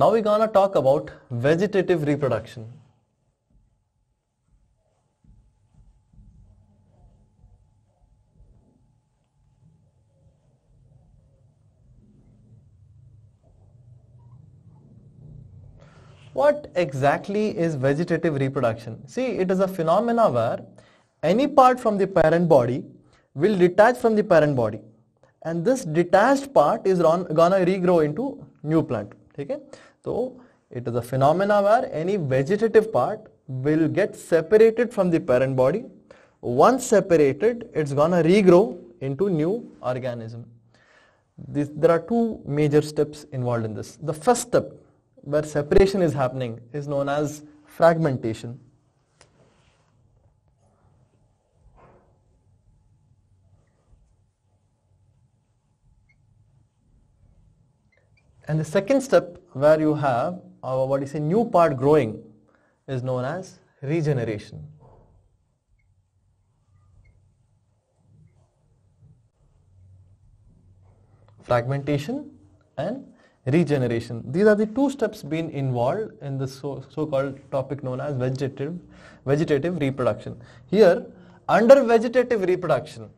Now we're gonna talk about vegetative reproduction. What exactly is vegetative reproduction? See, it is a phenomena where any part from the parent body will detach from the parent body and this detached part is gonna regrow into new plant. Okay? So it is a phenomena where any vegetative part will get separated from the parent body. Once separated, it's gonna regrow into new organism. This, there are two major steps involved in this. The first step where separation is happening is known as fragmentation. And the second step where you have uh, what is a new part growing is known as regeneration. Fragmentation and regeneration. These are the two steps being involved in the so-called topic known as vegetative, vegetative reproduction. Here, under vegetative reproduction,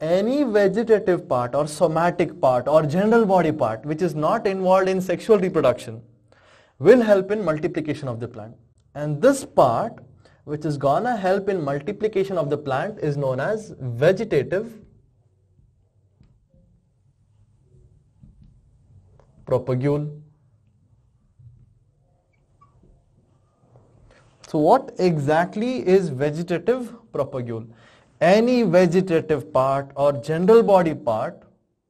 any vegetative part or somatic part or general body part which is not involved in sexual reproduction will help in multiplication of the plant. And this part which is gonna help in multiplication of the plant is known as vegetative propagule. So what exactly is vegetative propagule? any vegetative part or general body part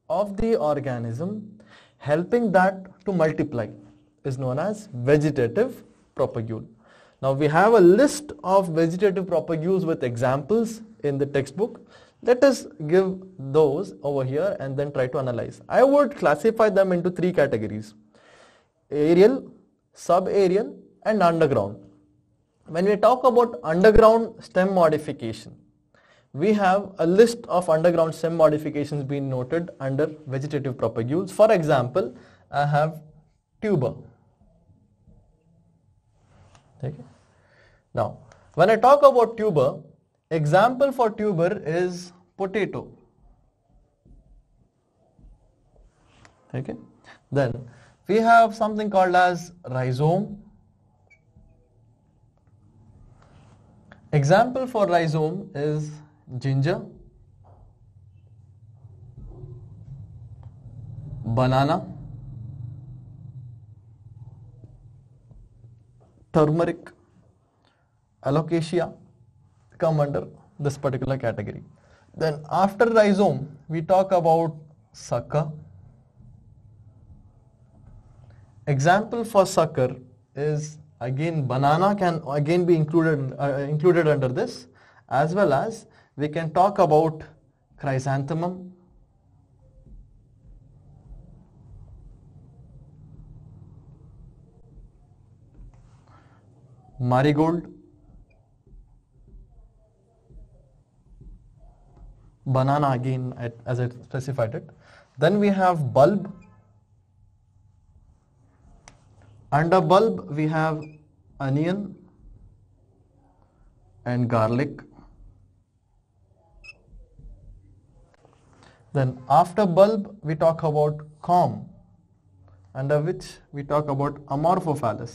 of the organism helping that to multiply is known as vegetative propagule. Now we have a list of vegetative propagules with examples in the textbook. Let us give those over here and then try to analyze. I would classify them into three categories. Aerial, subaerial and underground. When we talk about underground stem modification, we have a list of underground stem modifications being noted under vegetative propagules. For example, I have tuber. Okay. Now, when I talk about tuber, example for tuber is potato. Okay. Then we have something called as rhizome. Example for rhizome is ginger, banana, turmeric, alocasia come under this particular category. Then after rhizome, we talk about sucker. Example for sucker is again banana can again be included, uh, included under this as well as we can talk about chrysanthemum, marigold, banana again as I specified it. Then we have bulb. Under bulb we have onion and garlic. Then after bulb, we talk about com, under which we talk about amorphophallus.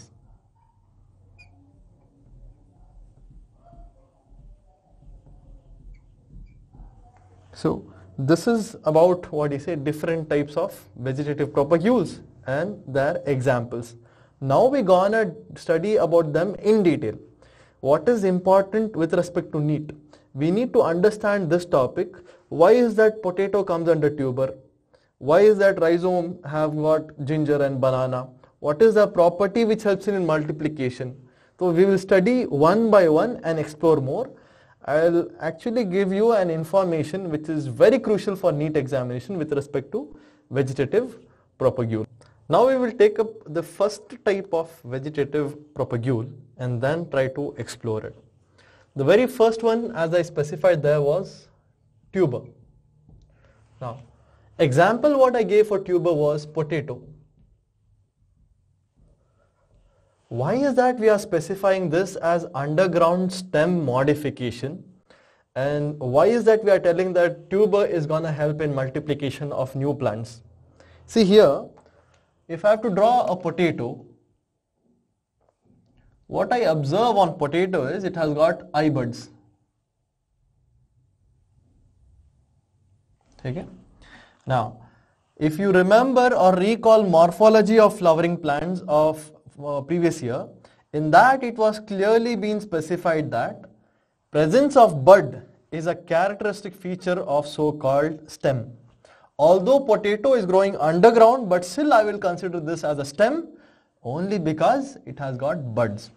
So this is about what you say different types of vegetative propagules and their examples. Now we gonna study about them in detail. What is important with respect to NEAT? We need to understand this topic why is that potato comes under tuber? Why is that rhizome have got ginger and banana? What is the property which helps in multiplication? So we will study one by one and explore more. I'll actually give you an information which is very crucial for neat examination with respect to vegetative propagule. Now we will take up the first type of vegetative propagule and then try to explore it. The very first one as I specified there was tuber. Now, example what I gave for tuber was potato. Why is that we are specifying this as underground stem modification? And why is that we are telling that tuber is going to help in multiplication of new plants? See here, if I have to draw a potato, what I observe on potato is it has got eye buds. ठीक now if you remember or recall morphology of flowering plants of uh, previous year in that it was clearly been specified that presence of bud is a characteristic feature of so-called stem although potato is growing underground but still I will consider this as a stem only because it has got buds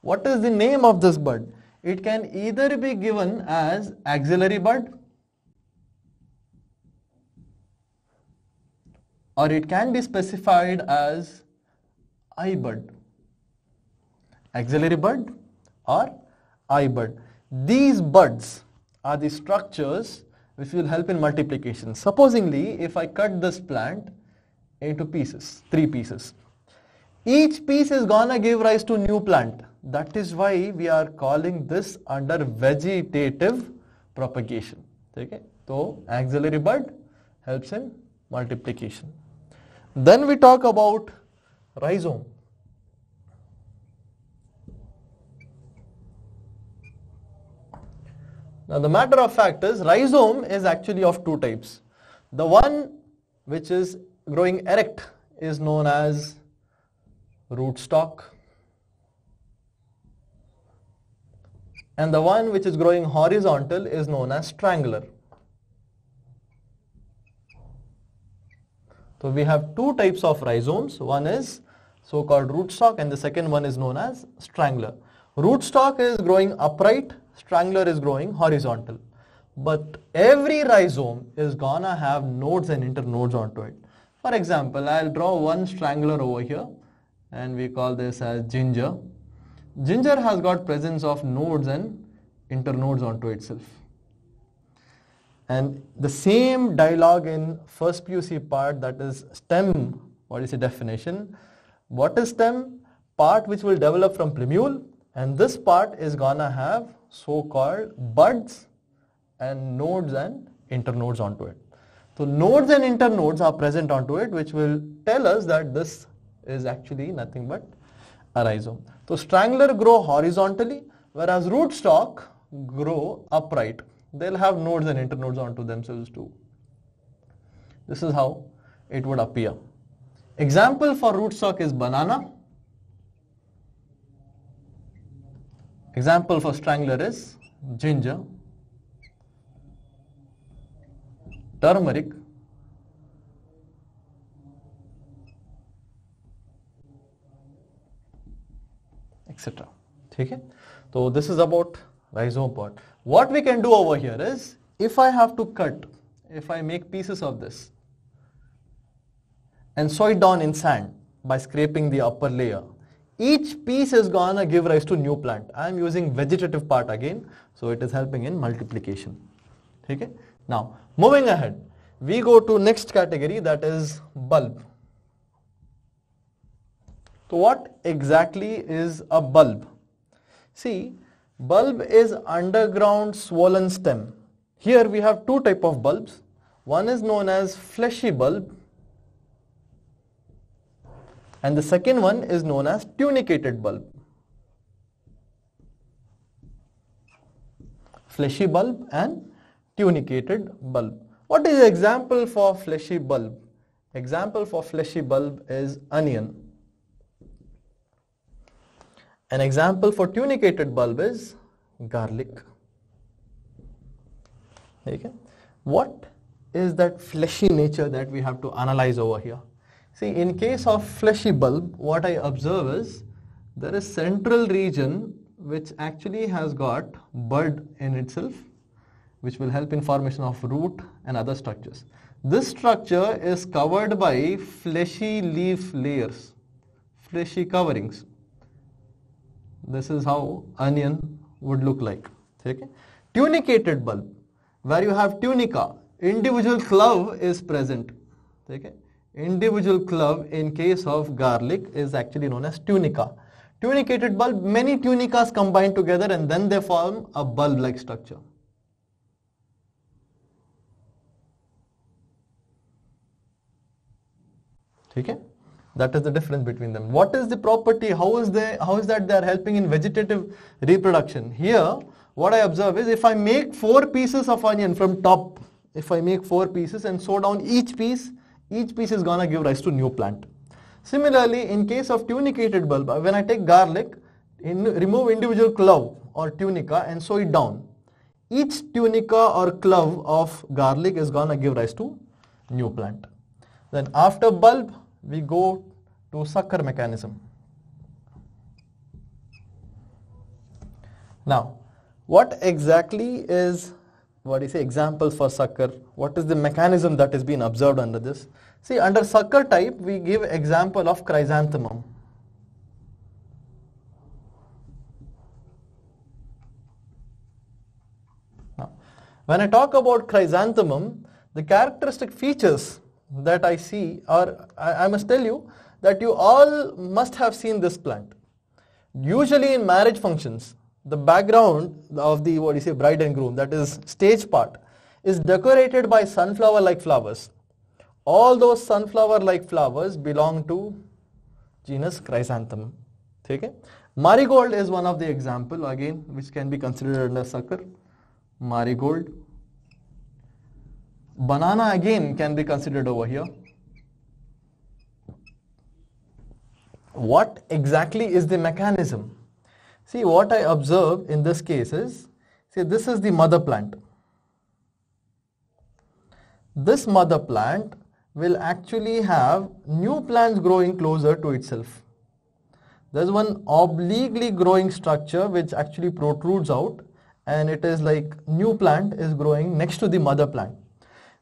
what is the name of this bud it can either be given as axillary bud or it can be specified as bud, axillary bud or bud. These buds are the structures which will help in multiplication. Supposingly, if I cut this plant into pieces, three pieces, each piece is gonna give rise to new plant. That is why we are calling this under vegetative propagation. Okay? So, axillary bud helps in multiplication. Then we talk about rhizome. Now the matter of fact is rhizome is actually of two types. The one which is growing erect is known as rootstock. And the one which is growing horizontal is known as strangler. So we have two types of rhizomes. One is so-called rootstock and the second one is known as strangler. Rootstock is growing upright, strangler is growing horizontal. But every rhizome is gonna have nodes and internodes onto it. For example, I'll draw one strangler over here and we call this as ginger. Ginger has got presence of nodes and internodes onto itself. And the same dialogue in first PUC part that is stem, what is the definition? What is stem? Part which will develop from plumule and this part is gonna have so-called buds and nodes and internodes onto it. So nodes and internodes are present onto it which will tell us that this is actually nothing but a rhizome. So strangler grow horizontally whereas rootstock grow upright they'll have nodes and internodes onto themselves too. This is how it would appear. Example for rootstock is banana. Example for strangler is ginger, turmeric, etc. Okay? So this is about rhizopod. What we can do over here is, if I have to cut, if I make pieces of this and sow it down in sand by scraping the upper layer, each piece is gonna give rise to new plant. I am using vegetative part again, so it is helping in multiplication. Okay? Now, moving ahead, we go to next category that is bulb. So what exactly is a bulb? See, Bulb is underground swollen stem. Here we have two type of bulbs. One is known as fleshy bulb and the second one is known as tunicated bulb. Fleshy bulb and tunicated bulb. What is example for fleshy bulb? Example for fleshy bulb is onion. An example for tunicated bulb is garlic. Okay. What is that fleshy nature that we have to analyze over here? See, in case of fleshy bulb, what I observe is there is central region which actually has got bud in itself which will help in formation of root and other structures. This structure is covered by fleshy leaf layers, fleshy coverings this is how onion would look like. Okay? Tunicated bulb, where you have tunica, individual clove is present. Okay? Individual clove in case of garlic is actually known as tunica. Tunicated bulb, many tunicas combine together and then they form a bulb-like structure. Okay. That is the difference between them. What is the property? How is they? How is that they are helping in vegetative reproduction? Here, what I observe is if I make four pieces of onion from top, if I make four pieces and sow down each piece, each piece is gonna give rise to new plant. Similarly, in case of tunicated bulb, when I take garlic, in, remove individual clove or tunica and sow it down. Each tunica or clove of garlic is gonna give rise to new plant. Then after bulb, we go to sucker mechanism. Now, what exactly is what is the example for sucker? What is the mechanism that is being observed under this? See, under sucker type, we give example of chrysanthemum. Now, when I talk about chrysanthemum, the characteristic features that I see, or I, I must tell you, that you all must have seen this plant. Usually in marriage functions, the background of the what you say bride and groom, that is stage part, is decorated by sunflower-like flowers. All those sunflower-like flowers belong to genus chrysanthemum. Okay? Marigold is one of the example again which can be considered under sucker. Marigold. Banana again can be considered over here. what exactly is the mechanism? See what I observe in this case is, see this is the mother plant. This mother plant will actually have new plants growing closer to itself. There's one obliquely growing structure which actually protrudes out and it is like new plant is growing next to the mother plant.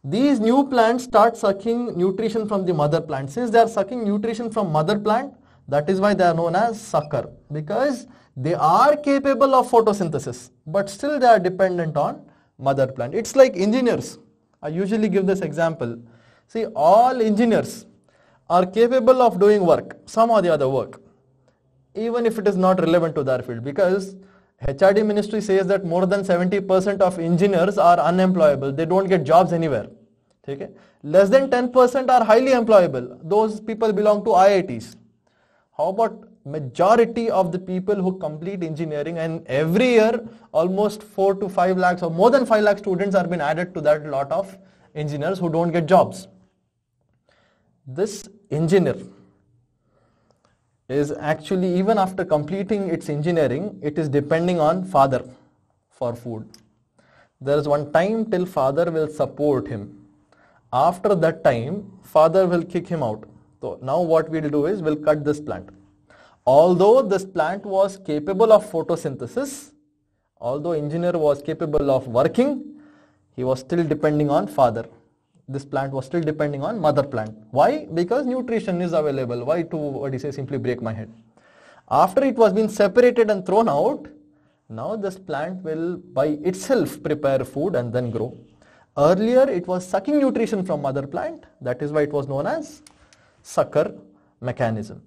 These new plants start sucking nutrition from the mother plant. Since they are sucking nutrition from mother plant, that is why they are known as sucker because they are capable of photosynthesis but still they are dependent on mother plant. It's like engineers. I usually give this example. See all engineers are capable of doing work, some or the other work, even if it is not relevant to their field because HRD ministry says that more than 70% of engineers are unemployable. They don't get jobs anywhere. Okay? Less than 10% are highly employable. Those people belong to IITs. How about majority of the people who complete engineering and every year almost 4 to 5 lakhs or more than 5 lakh students are being added to that lot of engineers who don't get jobs. This engineer is actually even after completing its engineering, it is depending on father for food. There is one time till father will support him. After that time, father will kick him out so now what we'll do is we'll cut this plant. Although this plant was capable of photosynthesis, although engineer was capable of working, he was still depending on father. This plant was still depending on mother plant. Why? Because nutrition is available. Why to, what do you say, simply break my head. After it was been separated and thrown out, now this plant will by itself prepare food and then grow. Earlier it was sucking nutrition from mother plant. That is why it was known as sucker mechanism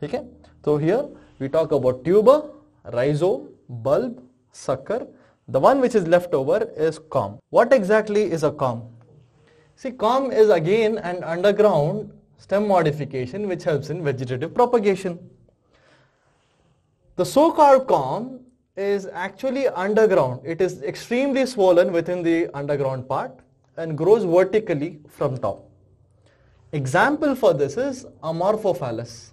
ठीक है तो here we talk about rhizome bulb sucker the one which is left over is comb what exactly is a comb see comb is again an underground stem modification which helps in vegetative propagation the so-called comb is actually underground it is extremely swollen within the underground part and grows vertically from top Example for this is amorphophallus.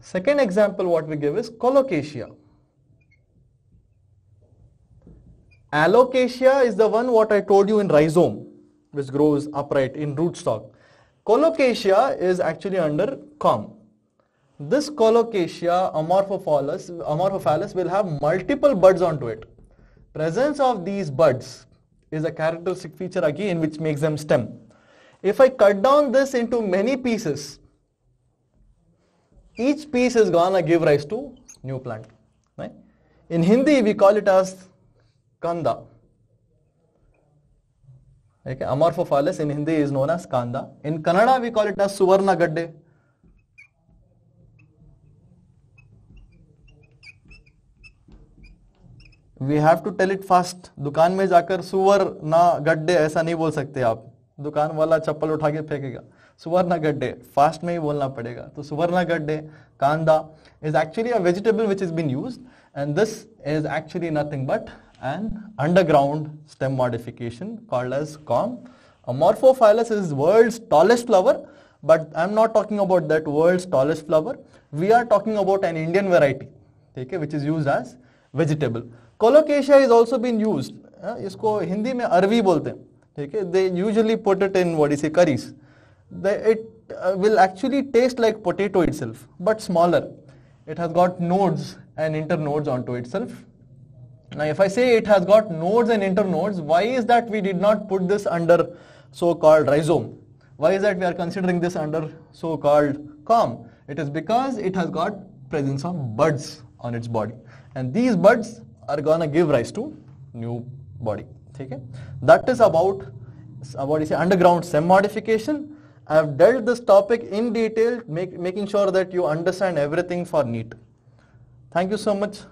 Second example what we give is colocasia. Alocasia is the one what I told you in rhizome which grows upright in rootstock. Colocasia is actually under com. This colocasia amorphophallus, amorphophallus will have multiple buds onto it. Presence of these buds is a characteristic feature again which makes them stem. If I cut down this into many pieces, each piece is gonna give rise to new plant. Right? In Hindi we call it as kanda. Okay, Amorphophallus in Hindi is known as kanda. In Kannada we call it as Suvarna Gadde. We have to tell it fast दुकान में जाकर सुवर ना गड्ढे ऐसा नहीं बोल सकते आप दुकान वाला चप्पल उठा के फेंकेगा सुवर ना गड्ढे फास्ट में ही बोलना पड़ेगा तो सुवर Suvarna gadde kanda is actually a vegetable which is been use and this is actually nothing but an underground stem modification called as corm world tallest flower but I am not talking about that world tallest flower we are talking about an Indian variety ठीक है which is use as vegetable colocasia is also been used. इसको हिंदी में अरवी बोलते हैं ठीक है they usually put it in what is a curries it will actually taste like potato itself it has got nodes and internodes onto itself. Now if I say it has got nodes and internodes, why is that we did not put this under so-called rhizome? Why is that we are considering this under so-called comb? It is because it has got presence of buds on its body and these buds are gonna give rise to new body okay? that is about say underground stem modification I have dealt this topic in detail make, making sure that you understand everything for NEET thank you so much